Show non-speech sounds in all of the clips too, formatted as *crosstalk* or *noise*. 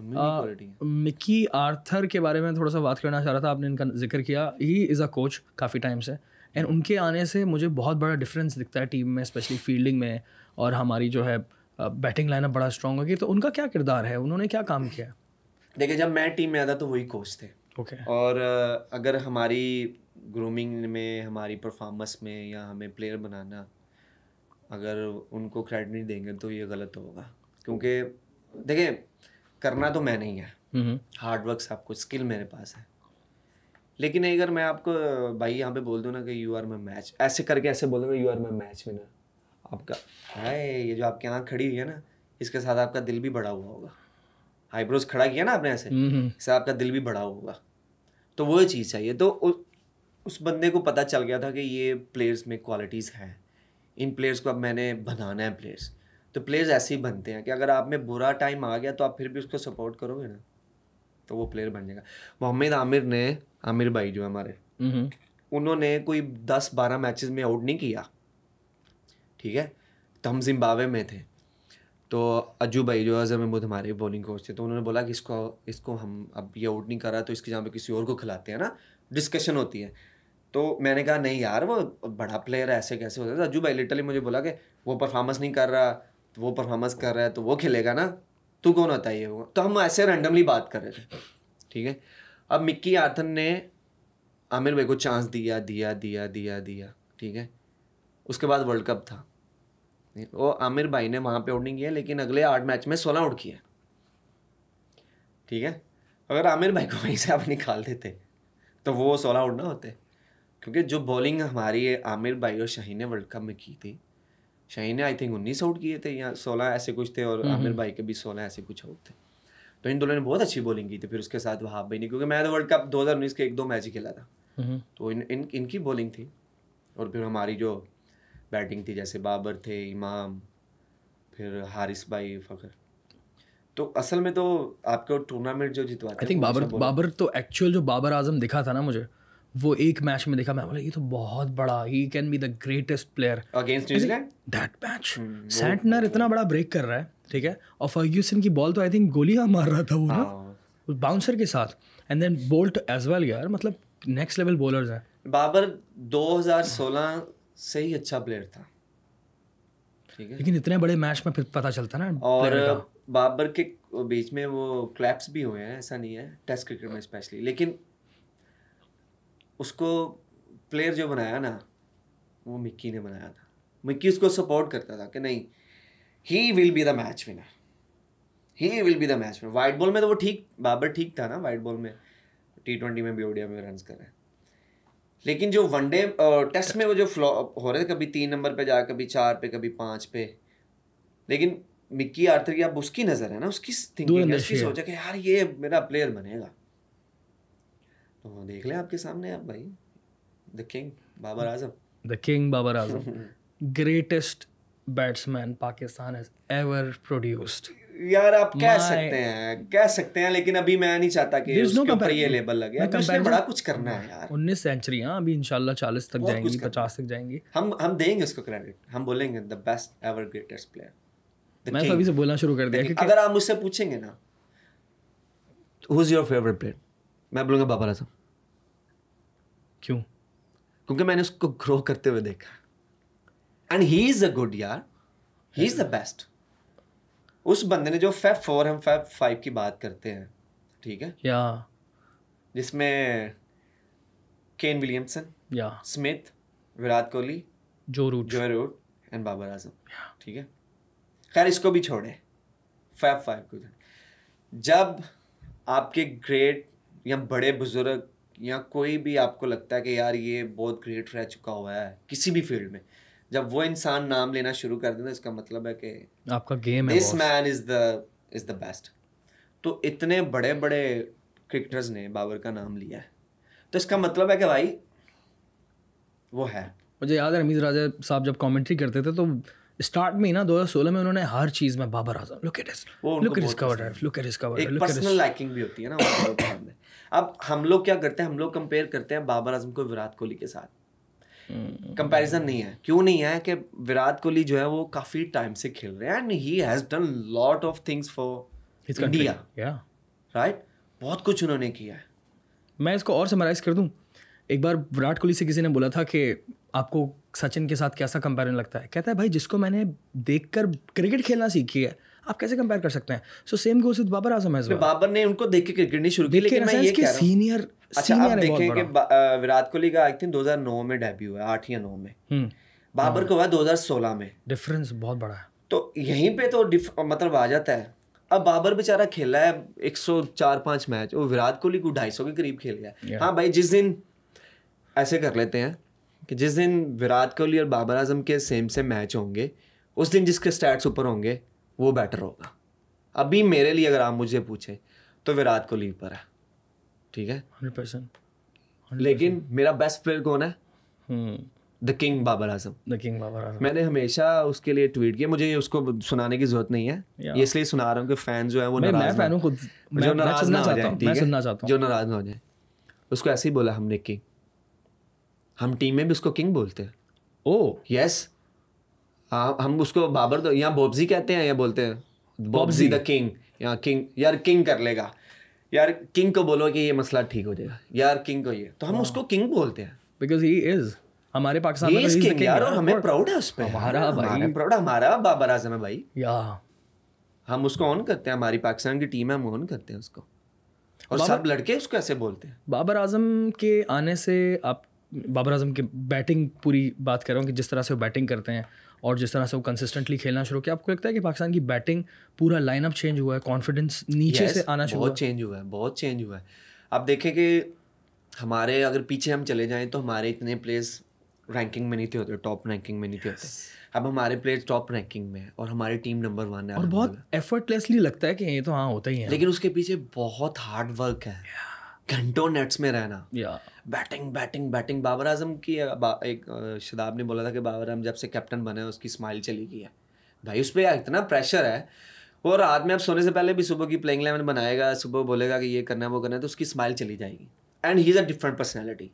Mickey Arthur के बारे में थोड़ा सा बात करना चाह रहा था आपने इनका जिक्र किया ही इज़ अ कोच काफ़ी टाइम से एंड उनके आने से मुझे बहुत बड़ा डिफरेंस दिखता है टीम में स्पेशली फील्डिंग में और हमारी जो है बैटिंग लाइनअप बड़ा स्ट्रॉन्ग होगी तो उनका क्या किरदार है उन्होंने क्या काम किया देखिए जब मैं टीम में आता तो वही कोच थे ओके okay. और अगर हमारी ग्रूमिंग में हमारी परफॉर्मेंस में या हमें प्लेयर बनाना अगर उनको क्रेडिट नहीं देंगे तो ये गलत होगा क्योंकि देखिए करना तो मैं नहीं है हार्डवर्क हम्म। सब आपको स्किल मेरे पास है लेकिन अगर मैं आपको भाई यहाँ पे बोल दूँ ना कि यू आर माई मैच ऐसे करके ऐसे बोल दूँगा you are my match winner आपका है ये जो आपके यहाँ खड़ी हुई है ना इसके साथ आपका दिल भी बड़ा हुआ होगा आईब्रोज खड़ा किया ना आपने ऐसे हम्म, हम्म। इससे आपका दिल भी बड़ा होगा तो वो चीज़ चाहिए तो उ, उस बंदे को पता चल गया था कि ये प्लेयर्स में क्वालिटीज़ हैं इन प्लेयर्स को अब मैंने बनाना है प्लेयर्स तो प्लेयर्स ऐसे ही बनते हैं कि अगर आप में बुरा टाइम आ गया तो आप फिर भी उसको सपोर्ट करोगे ना तो वो प्लेयर बन जाएगा मोहम्मद आमिर ने आमिर भाई जो हमारे उन्होंने कोई दस बारह मैचेस में आउट नहीं किया ठीक है तो हम जिम्बावे में थे तो अजू भाई जो अजम महमूद हमारे बॉलिंग कोच थे तो उन्होंने बोला कि इसको इसको हम अब ये आउट नहीं करा तो इसके जहाँ पे किसी और को खिलाते हैं ना डिस्कशन होती है तो मैंने कहा नहीं यार वो बड़ा प्लेयर है ऐसे कैसे होता है तो अजू भाई लिटरली मुझे बोला कि वो परफॉर्मेंस नहीं कर रहा वो परफॉर्मेंस कर रहा है तो वो खेलेगा ना तू कौन होता है ये वो तो हम ऐसे रैंडमली बात कर रहे थे ठीक है अब मिक्की आथन ने आमिर भाई को चांस दिया दिया दिया दिया दिया ठीक है उसके बाद वर्ल्ड कप था वो आमिर भाई ने वहाँ पे आउट नहीं किया लेकिन अगले आठ मैच में सोलह आउट किया ठीक है अगर आमिर भाई को *laughs* वहीं से आप निकाल देते तो वो सोलह आउट ना होते क्योंकि जो बॉलिंग हमारी आमिर भाई और शाहीन ने वर्ल्ड कप में की थी शाही ने आई थिंक उन्नीस आउट किए थे या सोलह ऐसे कुछ थे और हम्म, आमिर हम्म। भाई के भी सोलह ऐसे कुछ आउट थे तो इन दोनों ने बहुत अच्छी बॉलिंग की थी फिर उसके साथ वहाब भाई ने क्योंकि मैं तो वर्ल्ड कप दो के एक दो मैच ही खेला था हम्म, तो इन, इन इनकी बॉलिंग थी और फिर हमारी जो बैटिंग थी जैसे बाबर थे इमाम फिर हारिस भाई फ़खर तो असल में तो आपका टूर्नामेंट जो जितवा आई थिंक बाबर अच्छा बाबर तो एक्चुअल जो बाबर आजम दिखा था ना मुझे वो एक मैच में देखा मैं बोला ये तो बहुत बड़ा ही can be the greatest player against New Zealand that match Santner इतना बड़ा ब्रेक कर रहा है ठीक है और फर्ग्यूसन की बॉल तो आई थिंक गोलियां मार रहा था वो ना बाउंसर हाँ। के साथ and then Boult edge as well मतलब नेक्स्ट लेवल बॉलर्स हैं बाबर 2016 से ही अच्छा प्लेयर था ठीक है लेकिन इतने बड़े मैच में फिर पता चलता ना और बाबर के बीच में वो क्लैप्स भी हुए हैं ऐसा नहीं है टेस्ट क्रिकेट में स्पेशली लेकिन उसको प्लेयर जो बनाया ना वो मिक्की ने बनाया था मिक्की उसको सपोर्ट करता था कि नहीं he will be the match winner he will be the match winner white ball में तो वो ठीक बाबर ठीक था ना वाइट बॉल में टी ट्वेंटी में भी ओडिया में रन कर रहे हैं लेकिन जो वनडे टेस्ट में वो जो फ्लॉप हो रहे थे कभी तीन नंबर पे जा कभी चार पे कभी पाँच पे लेकिन मिक्की आर्थर की आप उसकी नज़र है ना उसकी थिंकिंग उसकी सोचा कि यार ये मेरा प्लेयर बनेगा तो देख ले आपके सामने आप भाई the king Babar Azam the king Babar Azam greatest *laughs* batsman Pakistan has ever produced यार आप कह सकते हैं कह सकते हैं लेकिन अभी मैं नहीं चाहता कि no ऊपर ये लेबल लगे उसने बड़ा कुछ करना है यार उन्नीस सेंचुरी हाँ अभी इनशाला चालीस तक जाएंगी पचास तक जाएंगी हम हम देंगे उसको क्रेडिट हम बोलेंगे the best ever greatest player मैं अभी से बोलना शुरू कर दिया अगर आप मुझसे पूछेंगे ना who is your favourite player मैं बोलूँगा बाबा राजा क्यों क्योंकि मैंने उसको ग्रो करते हुए देखा and he is a good यार ही इज़ द बेस्ट उस बंदे ने जो फैफ फोर हम फैफ फाइव की बात करते हैं ठीक है या जिसमें केन विलियमसन या Smith Virat Kohli Joe Root जो रूट एंड बाबर आजम ठीक है खैर इसको भी छोड़े फैफ फाइव को जब आपके ग्रेट या बड़े बुजुर्ग या कोई भी आपको लगता है कि यार ये बहुत ग्रेट रह चुका हुआ है किसी भी फील्ड में जब वो इंसान नाम लेना शुरू कर देना इसका मतलब है कि आपका गेम है this man is the is the best तो इतने बड़े बड़े क्रिकेटर्स ने बाबर का नाम लिया है तो इसका मतलब है कि भाई वो है मुझे याद है रमीज राजा साहब जब कमेंट्री करते थे तो स्टार्ट में ना 2016 में उन्होंने हर चीज़ में Babar Azam look at look at his cover drive look at his cover एक पर्सनल लाइकिंग भी होती है ना अब हम लोग क्या करते हैं हम लोग कंपेयर करते हैं बाबर आजम को विराट कोहली के साथ कंपैरिजन हम्म। नहीं है क्यों नहीं है कि विराट कोहली जो है वो काफ़ी टाइम से खेल रहे हैं and he has done lot of things for India right बहुत कुछ उन्होंने किया है मैं इसको और समराइज कर दूं एक बार विराट कोहली से किसी ने बोला था कि आपको सचिन के साथ कैसा कंपेरिजन लगता है कहता है भाई जिसको मैंने देख क्रिकेट खेलना सीखी है आप कैसे कंपेयर कर सकते हैं so same goes with Babar Azam as Babar ने उनको देख के क्रिकेट नहीं शुरू की लेकिन मैं ये कह सीनियर अच्छा देखें कि विराट कोहली का आई थिंक 2009 में डेब्यू है आठ या नौ में बाबर हम्म। हाँ। को हुआ 2016 में डिफरेंस बहुत बड़ा है तो यहीं पे तो मतलब आ जाता है अब बाबर बेचारा खेला है एक सौ चार पांच मैच वो विराट कोहली को ढाई सौ के करीब खेल गया हाँ भाई जिस दिन ऐसे कर लेते हैं कि जिस दिन विराट कोहली और बाबर आजम के सेम से मैच होंगे उस दिन जिसके स्टैट्स ऊपर होंगे वो बेटर होगा अभी मेरे लिए अगर आप मुझे पूछें तो विराट कोहली ऊपर है ठीक है लेकिन मेरा बेस्ट प्लेयर कौन है the hmm. King Babar Azam the king Babar Azam मैंने हमेशा उसके लिए ट्वीट किया मुझे उसको सुनाने की जरूरत नहीं है ये इसलिए सुना रहा हूँ कि फैन जो है वो नाराज मैं फैन हूँ मैं, जो नाराज ना हो जाए जो नाराज ना हो जाए उसको ऐसे ही बोला हमने किंग हम टीम में भी उसको किंग बोलते हैं ओ यस हम उसको बाबर तो यहाँ बॉब्जी कहते हैं या बोलते हैं बॉब्जी द किंग यहाँ किंग यार किंग कर लेगा यार किंग को बोलो कि ये मसला ठीक हो जाएगा यार किंग को ये तो हम हाँ। उसको किंग बोलते हैं बिकॉज ही इज हमारे पाकिस्तान में किंग, तो किंग यार और हमें प्राउड है उस पर हमारा भाई प्राउड हमारा बाबर आजम है भाई या हम उसको ऑन करते हैं हमारी पाकिस्तान की टीम है हम ऑन करते हैं उसको और सब लड़के उसको ऐसे बोलते हैं बाबर आजम के आने से आप बाबर आजम की बैटिंग पूरी बात कर रहा हूँ कि जिस तरह से वो बैटिंग करते हैं और जिस तरह से वो कंसिस्टेंटली खेलना शुरू किया आपको लगता है कि पाकिस्तान की बैटिंग पूरा लाइनअप चेंज हुआ है कॉन्फिडेंस नीचे yes, से आना शुरू बहुत चेंज हुआ है बहुत चेंज हुआ है आप देखें कि हमारे अगर पीछे हम चले जाएँ तो हमारे इतने प्लेयर्स रैंकिंग में नहीं थे होते टॉप रैंकिंग में नहीं थे होते अब हमारे प्लेयर टॉप रैंकिंग में है और हमारी टीम नंबर वन है और बहुत एफर्टलेसली लगता है कि ये तो हाँ होता ही है लेकिन उसके पीछे बहुत हार्ड वर्क है yeah. घंटों नेट्स में रहना yeah. Batting batting batting Babar Azam की एक शिदाब ने बोला था कि बाबर आजम जब से कैप्टन बने उसकी स्माइल चली गई है भाई उस पर इतना प्रेशर है और रात में आप सोने से पहले भी सुबह की प्लेइंग इलेवन बनाएगा सुबह बोलेगा कि ये करना है वो करना है तो उसकी स्माइल चली जाएगी and he is a different personality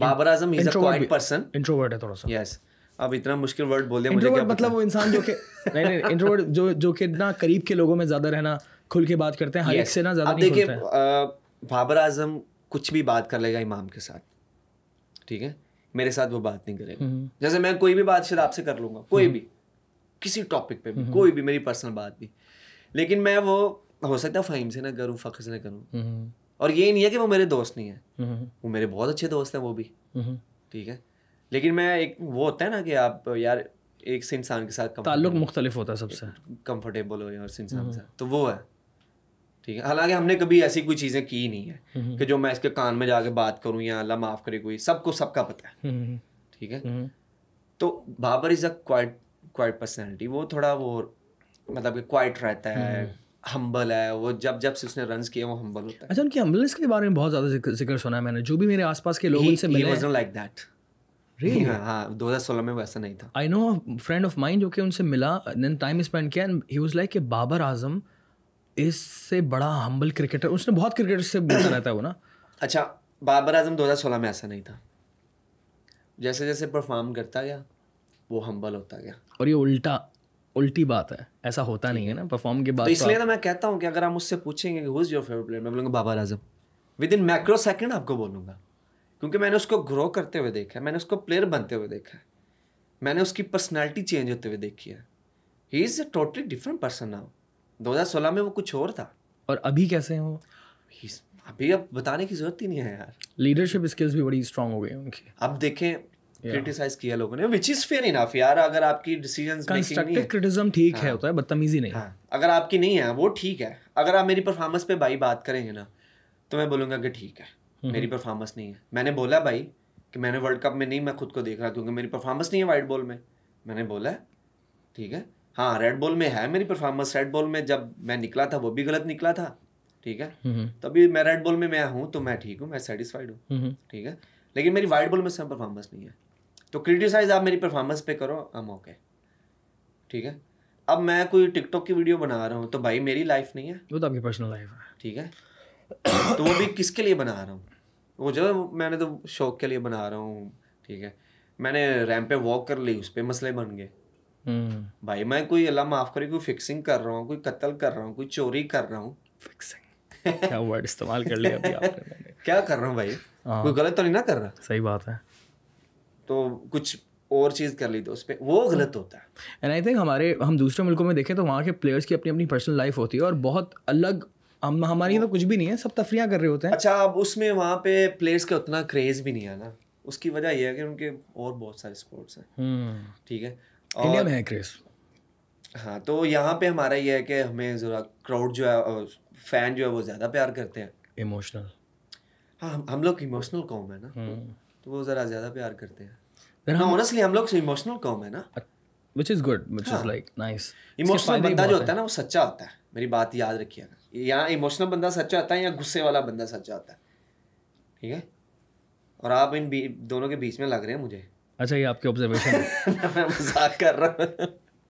Babar Azam he quiet person introvert है थोड़ा सा यस अब इतना मुश्किल वर्ड बोल दिया मुझे क्या मतलब वो इंसान जो के *laughs* नहीं नहीं इंट्रोवर्ट जो जो कि ना करीब के लोगों में ज़्यादा रहना खुल के बात करते हैं हर एक से ना ज़्यादा नहीं खुलते बाबर आजम कुछ भी बात कर लेगा इमाम के साथ ठीक है मेरे साथ वो बात नहीं करेगा हम्म। जैसे मैं कोई भी बात शायद आपसे कर लूँगा कोई हम्म। भी किसी टॉपिक पे भी हम्म। कोई भी मेरी पर्सनल बात भी लेकिन मैं वो हो सकता है फ़हीम से ना करूँ फ़ख्र से ना करूँ और ये नहीं है कि वो मेरे दोस्त नहीं है वो मेरे बहुत अच्छे दोस्त हैं वो भी ठीक है लेकिन मैं एक वो होता है ना कि आप यार एक से इंसान के साथ ताल्लुक मुख्तलिफ होता है सबसे कंफर्टेबल हो और इंसान के साथ तो वो है ठीक है हालांकि हमने कभी ऐसी कोई चीज़ें की नहीं है हम्म, हम्म। कि जो मैं इसके कान में जाके बात करूं या अल्लाह माफ़ करे कोई सबको सबका पता है हम्म, ठीक है तो Babar is a quiet quiet personality वो थोड़ा वो मतलब कि क्वाइट रहता है हम्बल है वो जब जब से उसने रन किया वो हम्बल होता है अच्छा उनकी हम्बलनेस के बारे में बहुत ज़्यादा जिक्र सुना है मैंने जो भी मेरे आसपास के लोग उनसे मिले लाइक दैट Really? हाँ, 2016 हाँ, में वैसा नहीं था I know friend of mind जो कि उनसे मिला देन टाइम स्पेंड किया and he was like Babar Azam इससे बड़ा हम्बल क्रिकेटर उसने बहुत क्रिकेटर से बोलता रहता है वो ना अच्छा बाबर आजम 2016 में ऐसा नहीं था जैसे जैसे परफॉर्म करता गया वो हम्बल होता गया और ये उल्टा उल्टी बात है ऐसा होता नहीं है ना परफॉर्म के बाद तो, तो इसलिए ना मैं कहता हूँ कि अगर आप मुझसे पूछेंगे कि हुज योर फेवरेट प्लेयर मैं बोलूँगा Babar Azam with in micro second आपको बोलूँगा क्योंकि मैंने उसको ग्रो करते हुए देखा है मैंने उसको प्लेयर बनते हुए देखा है मैंने उसकी पर्सनैलिटी चेंज होते हुए देखी है he is a totally different person now 2016 में वो कुछ और था और अभी कैसे हैं वो अभी अब बताने की जरूरत ही नहीं है यार लीडरशिप स्किल्स भी बड़ी स्ट्रांग हो गई उनकी अब देखें क्रिटिसाइज किया लोगों ने विच इज फेयर इनफ यार अगर आपकी डिसीजंस कंस्ट्रक्टिव क्रिटिसिज्म ठीक है हाँ। होता है बदतमीजी नहीं हाँ, अगर आपकी नहीं है वो ठीक है अगर आप मेरी परफॉर्मेंस पे भाई बात करेंगे ना तो मैं बोलूँगा कि ठीक है हम्म। मेरी परफॉर्मेंस नहीं है मैंने बोला भाई कि मैंने वर्ल्ड कप में नहीं मैं खुद को देख रहा क्योंकि मेरी परफॉर्मेंस नहीं है वाइट बॉल में मैंने बोला ठीक है हाँ रेड बॉल में है मेरी परफॉर्मेंस रेड बॉल में जब मैं निकला था वो भी गलत निकला था ठीक है हम्म, हम्म। तभी मैं रेड बॉल में मैं हूँ तो मैं ठीक हूँ मैं सेटिस्फाइड हूँ हम्म, ठीक है लेकिन मेरी वाइट बॉल में सब परफॉर्मेंस नहीं है तो क्रिटिसाइज आप मेरी परफॉर्मेंस पे करो हम ओके ठीक है अब मैं कोई टिकटॉक की वीडियो बना रहा हूँ तो भाई मेरी लाइफ नहीं है वो तो आपकी पर्सनल लाइफ है ठीक है तो वो भी किसके लिए बना रहा हूँ वो जो मैंने तो शौक के लिए बना रहा हूँ ठीक है मैंने रैम पे वॉक कर ली उस पर मसले बन गए हम्म। भाई मैं कोई अल्लाह माफ करे कोई फिक्सिंग कर रहा हूँ कोई कत्ल कर रहा हूँ कोई चोरी कर रहा हूँ फिक्सिंग क्या वर्ड इस्तेमाल कर लिया अभी आपने *laughs* क्या कर रहा हूँ भाई हाँ। कोई गलत तो नहीं ना कर रहा सही बात है तो कुछ और चीज़ कर ली तो उस पर वो गलत होता है एंड आई थिंक हमारे हम दूसरे मुल्कों में देखें तो वहाँ के प्लेयर्स की अपनी अपनी पर्सनल लाइफ होती है और बहुत अलग हम हमारी तो कुछ भी नहीं है सब तफरियाँ कर रहे होते हैं अच्छा अब उसमें वहाँ पे प्लेयर्स का उतना क्रेज़ भी नहीं आना उसकी वजह यह है कि उनके और बहुत सारे स्पोर्ट्स हैं हम्म। ठीक है इंडिया में है क्रेज हाँ तो यहाँ पे हमारा ये है कि हमें ज़रा क्राउड जो है फैन जो है वो ज़्यादा प्यार करते हैं इमोशनल हाँ हम, लोग इमोशनल कॉम है ना हम्म। तो वो ज़रा ज़्यादा प्यार करते हैं ऑनेस्टली हम लोग इमोशनल कॉम है ना which is good which is like nice emotional बंदा जो होता है ना वो सच्चा होता है मेरी बात याद रखिएगा यहाँ इमोशनल बंदा सच्चा होता है या गुस्से वाला बंदा सच्चा होता है ठीक है और आप इन दोनों के बीच में लग रहे हैं मुझे अच्छा ये आपकी ऑब्जर्वेशन *laughs* मजाक कर रहा हूँ